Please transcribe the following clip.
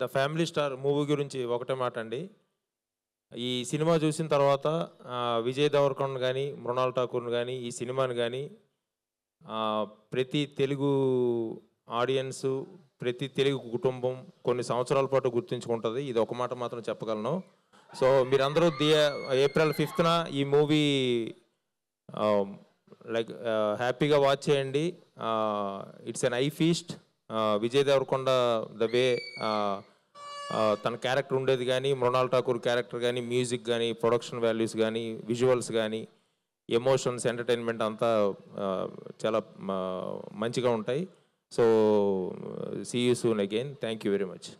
the family star movie గురించి ఒకటే మాట అండి ఈ సినిమా చూసిన తర్వాత విజయ్ దవర్కొండ్ కానీ మృణాల్ ఠాకూర్ని కానీ ఈ సినిమాని కానీ ప్రతి తెలుగు ఆడియన్సు ప్రతి తెలుగు కుటుంబం కొన్ని సంవత్సరాల పాటు గుర్తుంచుకుంటుంది ఇది ఒక మాట మాత్రం చెప్పగలను సో మీరందరూ దియ ఏప్రిల్ ఫిఫ్త్న ఈ మూవీ లైక్ హ్యాపీగా వాచ్ చేయండి it's an eye feast Vijay Deverakonda the way తన క్యారెక్టర్ ఉండేది కానీ మృణాల్ ఠాకూర్ క్యారెక్టర్ కానీ మ్యూజిక్ కానీ ప్రొడక్షన్ వాల్యూస్ కానీ విజువల్స్ కానీ ఎమోషన్స్ ఎంటర్టైన్మెంట్ అంతా చాలా మంచిగా ఉంటాయి so see you soon again thank you very much